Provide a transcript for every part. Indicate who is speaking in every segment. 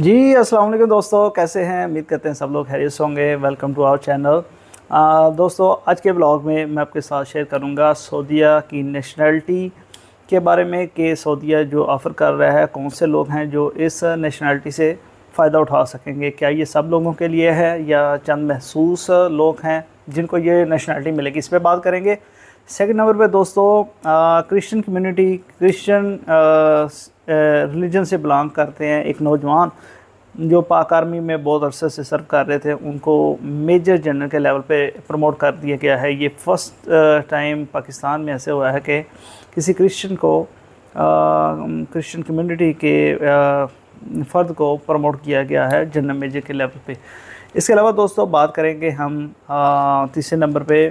Speaker 1: जी अस्सलाम वालेकुम दोस्तों कैसे हैं उम्मीद करते हैं सब लोग हैरियस होंगे वेलकम टू आवर चैनल दोस्तों आज के ब्लॉग में मैं आपके साथ शेयर करूंगा सऊदीया की नेशनलिटी के बारे में कि सऊदीया जो ऑफ़र कर रहा है कौन से लोग हैं जो इस नेशनलिटी से फ़ायदा उठा सकेंगे क्या ये सब लोगों के लिए है या चंद महसूस लोग हैं जिनको ये नेशनलिटी मिलेगी इस पर बात करेंगे सेकंड नंबर पे दोस्तों क्रिश्चियन कम्युनिटी क्रिश्चियन रिलीजन से बिलोंग करते हैं एक नौजवान जो पाक आर्मी में बहुत अरसे से सर्व कर रहे थे उनको मेजर जनरल के लेवल पे प्रमोट कर दिया गया है ये फर्स्ट टाइम पाकिस्तान में ऐसे हुआ है कि किसी क्रिश्चियन को क्रिश्चियन कम्युनिटी के फ़र्द को प्रमोट किया गया है जनरल मेजर के लेवल पे इसके अलावा दोस्तों बात करेंगे हम तीसरे नंबर पे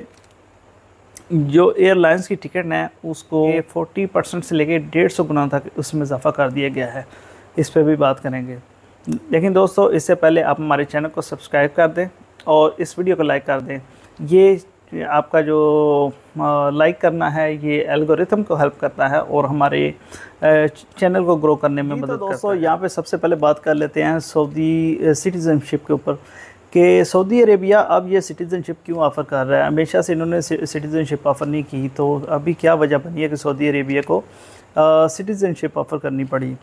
Speaker 1: जो एयरलाइंस की टिकट है उसको फोर्टी परसेंट से लेके डेढ़ सौ गुना तक उसमें इजाफा कर दिया गया है इस पर भी बात करेंगे लेकिन दोस्तों इससे पहले आप हमारे चैनल को सब्सक्राइब कर दें और इस वीडियो को लाइक कर दें ये आपका जो लाइक करना है ये एल्गोरिथम को हेल्प करता है और हमारे चैनल को ग्रो करने में तो मदद तो दोस्तों यहाँ पे सबसे पहले बात कर लेते हैं सऊदी सिटीज़नशिप के ऊपर कि सऊदी अरेबिया अब ये सिटीज़नशिप क्यों ऑफ़र कर रहा है हमेशा से इन्होंने सिटीज़नशिप ऑफ़र नहीं की तो अभी क्या वजह बनी है कि सऊदी अरेबिया को सिटीज़नशिप ऑफ़र करनी पड़ी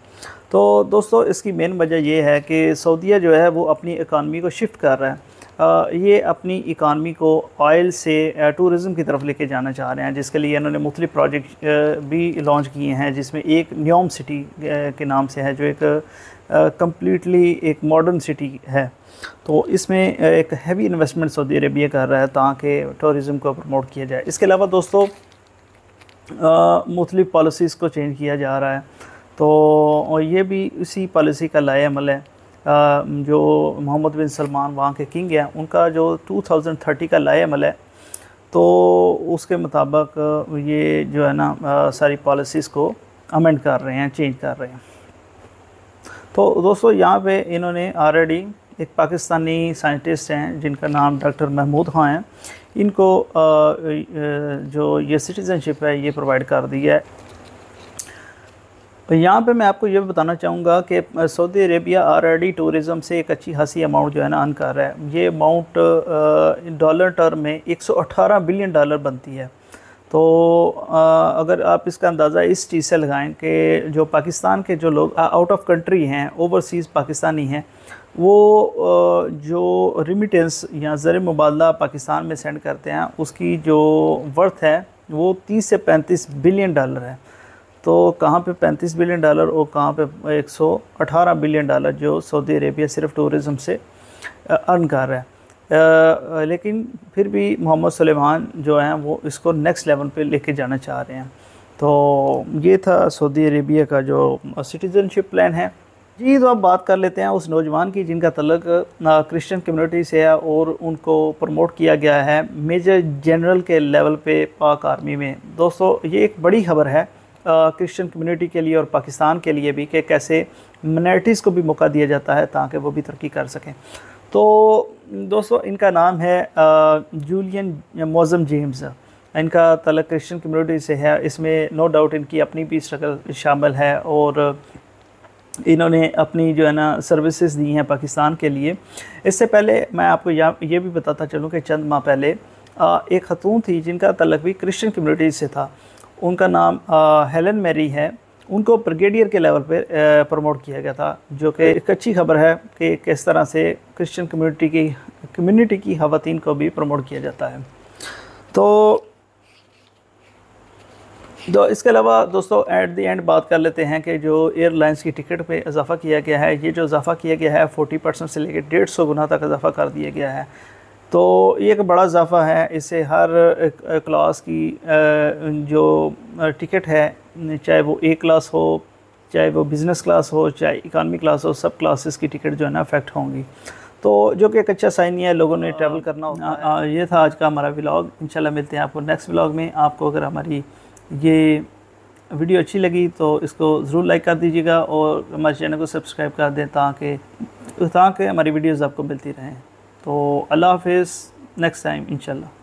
Speaker 1: तो दोस्तों इसकी मेन वजह यह है कि सऊदीया जो है वो अपनी इकानमी को शिफ्ट कर रहा है ये अपनी इकानमी को ऑयल से टूरिज़म की तरफ लेके जाना चाह रहे हैं जिसके लिए इन्होंने मुख्तु प्रोजेक्ट भी लॉन्च किए हैं जिसमें एक न्योम सिटी के नाम से है जो एक कम्प्लीटली एक मॉडर्न सिटी है तो इसमें एक हैवी इन्वेस्टमेंट सऊदी अरेबिया कर रहा है ताकि टूरिज़म को प्रमोट किया जाए इसके अलावा दोस्तों मुख्त पॉलिसीज़ को चेंज किया जा रहा है तो ये भी उसी पॉलिसी का लाए है जो मोहम्मद बिन सलमान वहाँ के किंग हैं उनका जो 2030 का लाए अमल है तो उसके मुताबिक ये जो है ना सारी पॉलिसीज़ को अमेंड कर रहे हैं चेंज कर रहे हैं तो दोस्तों यहाँ पे इन्होंने ऑलरेडी एक पाकिस्तानी साइंटिस्ट हैं जिनका नाम डॉक्टर महमूद खां हैं इनको जो ये सिटीज़नशिप है ये प्रोवाइड कर दी है तो यहाँ पे मैं आपको ये बताना चाहूँगा कि सऊदी अरेबिया डी टूरिज़म से एक अच्छी खासी अमाउंट जो है ना अन कर रहा है ये अमाउंट डॉलर टर्म में 118 बिलियन डॉलर बनती है तो आ, अगर आप इसका अंदाज़ा इस चीज़ से लगाएं कि जो पाकिस्तान के जो लोग आउट ऑफ कंट्री हैं ओवरसीज़ पाकिस्तानी हैं वो आ, जो रिमिटेंस या ज़र मुबादला पाकिस्तान में सेंड करते हैं उसकी जो वर्थ है वो तीस से पैंतीस बिलियन डॉलर है तो कहाँ पे 35 बिलियन डॉलर और कहाँ पे 118 बिलियन डॉलर जो सऊदी अरेबिया सिर्फ टूरिज़म से अर्न कर रहा है आ, लेकिन फिर भी मोहम्मद सलेमान जो हैं वो इसको नेक्स्ट लेवल पे लेके जाना चाह रहे हैं तो ये था सऊदी अरेबिया का जो सिटीज़नशिप प्लान है जी तो अब बात कर लेते हैं उस नौजवान की जिनका तलक क्रिश्चियन कम्युनिटी से है और उनको प्रमोट किया गया है मेजर जनरल के लेवल पे पाक आर्मी में दोस्तों ये एक बड़ी खबर है क्रिश्चियन कम्युनिटी के लिए और पाकिस्तान के लिए भी कि कैसे मनार्टीज़ को भी मौका दिया जाता है ताकि वो भी तरक्की कर सकें तो दोस्तों इनका नाम है जूलियन मोज़म जेम्स इनका तलक क्रिश्चियन कम्युनिटी से है इसमें नो डाउट इनकी अपनी भी स्ट्रगल शामिल है और इन्होंने अपनी जो है ना सर्विसेज दी हैं पाकिस्तान के लिए इससे पहले मैं आपको या ये भी बताता चलूँ कि चंद माह पहले एक खतून थी जिनका तलक भी क्रिश्चियन कम्युनिटी से था उनका नाम हेलन मेरी है उनको ब्रिगेडियर के लेवल पे प्रमोट किया गया था जो कि एक अच्छी खबर है कि किस तरह से क्रिश्चियन कम्युनिटी की कम्युनिटी की खातन को भी प्रमोट किया जाता है तो तो इसके अलावा दोस्तों एट दी एंड बात कर लेते हैं कि जो एयरलाइंस की टिकट पे इजाफा किया गया है ये जो इजाफा किया गया है 40 परसेंट से लेकर डेढ़ सौ गुना तक इजाफा कर दिया गया है तो ये एक बड़ा इजाफा है इसे हर क्लास की जो टिकट है चाहे वो ए क्लास हो चाहे वो बिज़नेस क्लास हो चाहे इकानमी क्लास हो सब क्लासेस की टिकट जो है ना अफेक्ट होंगी तो जो कि एक अच्छा साइन है लोगों ने ट्रैवल करना होता हाँ, हाँ, ये था आज का हमारा व्लॉग इंशाल्लाह मिलते हैं आपको नेक्स्ट व्लॉग में आपको अगर हमारी ये वीडियो अच्छी लगी तो इसको ज़रूर लाइक कर दीजिएगा और हमारे चैनल को सब्सक्राइब कर दें ताकि ताकि हमारी वीडियोज़ आपको मिलती रहें तो अल्लाह हाफ नेक्स्ट टाइम इंशाल्लाह